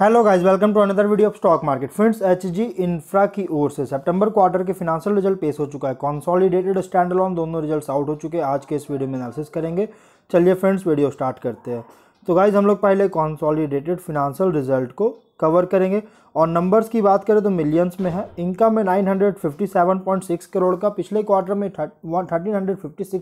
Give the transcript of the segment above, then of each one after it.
hello guys welcome to another video of stock market friends HG Infra की ओर से सितंबर क्वार्टर के फिनांशियल रिजल्ट पेश हो चुका है कॉन्सॉलिडेटेड स्टैंड अलोन दोनों रिजल्ट्स आउट हो चुके हैं आज के इस वीडियो में एनालिसिस करेंगे चलिए फ्रेंड्स वीडियो स्टार्ट करते हैं तो गाइज हम लोग पहले कॉन्सॉलीडेटेड फिनांशियल रिजल्ट को कवर करेंगे और नंबर्स की बात करें तो मिलियंस में है इनकम में नाइन करोड़ का पिछले क्वार्टर में थर्टीन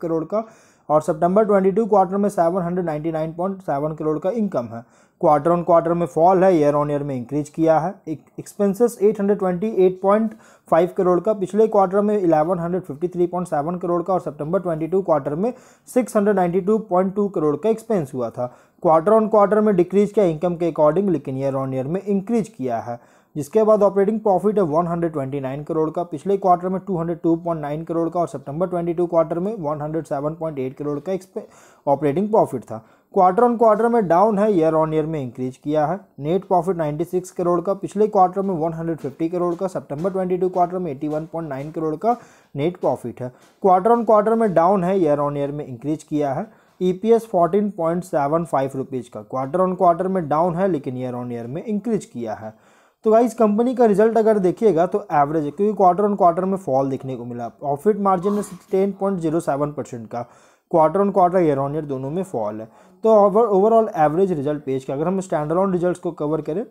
करोड़ का और सितंबर 22 क्वार्टर में 799.7 करोड़ का इनकम है क्वार्टर ऑन क्वार्टर में फॉल है ईयर ऑन ईयर में इंक्रीज किया है एक्सपेंसेस 828.5 करोड़ का पिछले क्वार्टर में 1153.7 करोड़ का और सितंबर 22 क्वार्टर में 692.2 करोड़ का एक्सपेंस हुआ था क्वार्टर ऑन क्वार्टर में डिक्रीज किया इनकम के अकॉर्डिंग लेकिन ईयर ऑन ईयर में इंक्रीज किया है जिसके बाद ऑपरेटिंग प्रॉफिट है 129 करोड़ का पिछले क्वार्टर में 202.9 करोड़ का और सितंबर 22 क्वार्टर में 107.8 करोड़ का ऑपरेटिंग प्रॉफिट था क्वार्टर ऑन क्वार्टर में डाउन है ईयर ऑन ईयर में इंक्रीज किया है नेट प्रॉफिट 96 करोड़ का पिछले क्वार्टर में 150 करोड़ का सितंबर 22 क्वार्टर में 81.9 करोड़ का नेट प्रॉफिट है क्वार्टर ऑन क्वार्टर में डाउन है ईयर ऑन ईयर में इंक्रीज किया है E P S point seven five rupees का क्वार्टर ऑन क्वार्टर में डाउन है लेकिन ईयर ऑन ईयर में इंक्रीज किया है तो गाइज कंपनी का रिजल्ट अगर देखिएगा तो एवरेज है क्योंकि क्वार्टर ऑन क्वार्टर में फॉल देखने को मिला प्रॉफिट मार्जिन में ten point zero seven percent का quarter on quarter year on year दोनों में फॉल है तो ओवरऑल एवरेज रिजल्ट पेज का अगर हम स्टैंड ऑन रिजल्ट को कवर करें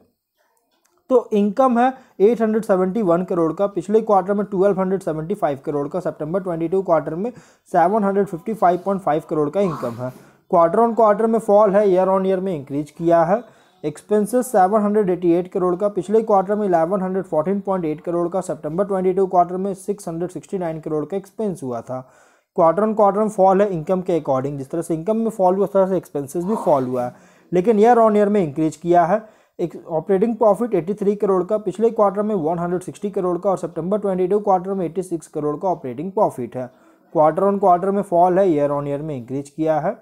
तो इनकम है 871 करोड़ का पिछले क्वार्टर में 1275 करोड़ का सितंबर 22 क्वार्टर में 755.5 करोड़ का इनकम है क्वार्टर ऑन क्वार्टर में फॉल है ईयर ऑन ईयर में इंक्रीज किया है एक्सपेंसेस 788 करोड़ का पिछले क्वार्टर में 1114.8 करोड़ का सितंबर 22 क्वार्टर में 669 करोड़ का एक्सपेंस हुआ था क्वार्टर ऑन क्वार्टर में फॉल है इनकम के अकॉर्डिंग जिस तरह से इनकम में फॉल हुआ उस तरह से एक्सपेंसेस भी फॉल हुआ है लेकिन ईयर ऑन ईयर में इंक्रीज किया है एक ऑपरेटिंग प्रॉफिट 83 करोड़ का पिछले क्वार्टर में 160 करोड़ का और सितंबर 22 क्वार्टर में 86 करोड़ का ऑपरेटिंग प्रॉफिट है क्वार्टर ऑन क्वार्टर में फॉल है ईयर ऑन ईयर में इंक्रीज किया है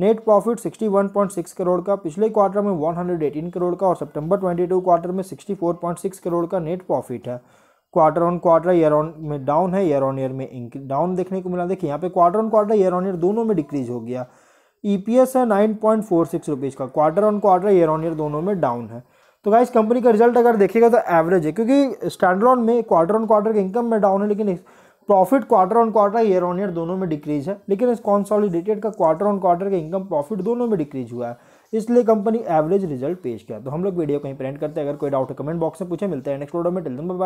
नेट प्रॉफिट 61.6 करोड़ का पिछले क्वार्टर में 118 करोड़ का और सितंबर 22 क्वार्टर में 64.6 करोड़ का नेट प्रॉफिट है quarter on quarter year on में डाउन है ईयर ऑन ईयर में डाउन देखने को मिला देखिए यहाँ पे quarter on quarter year on year दोनों में डिक्रीज हो गया ई e है nine point four six rupees का quarter on quarter year on year दोनों में डाउन है तो गाइस कंपनी का रिजल्ट अगर देखेगा तो एवरेज है क्योंकि स्टैंडलॉन में क्वार्टर ऑन क्वार्टर के इनकम में डाउन है लेकिन profit quarter on quarter year on year दोनों में डिक्रीज है लेकिन इस कॉन्सॉलिडेटेड का क्वार्टर ऑन क्वार्टर का इनकम प्रॉफिट दोनों में डिक्रीज हुआ है इसलिए कंपनी एवरेज रिजल्ट पेश किया तो हम लोग वीडियो कहीं प्रिंट करते हैं अगर कोई डाउट कमेंट बॉक्स में पूछे मिलते हैं नेक्स्ट वीडियो में टिल बाय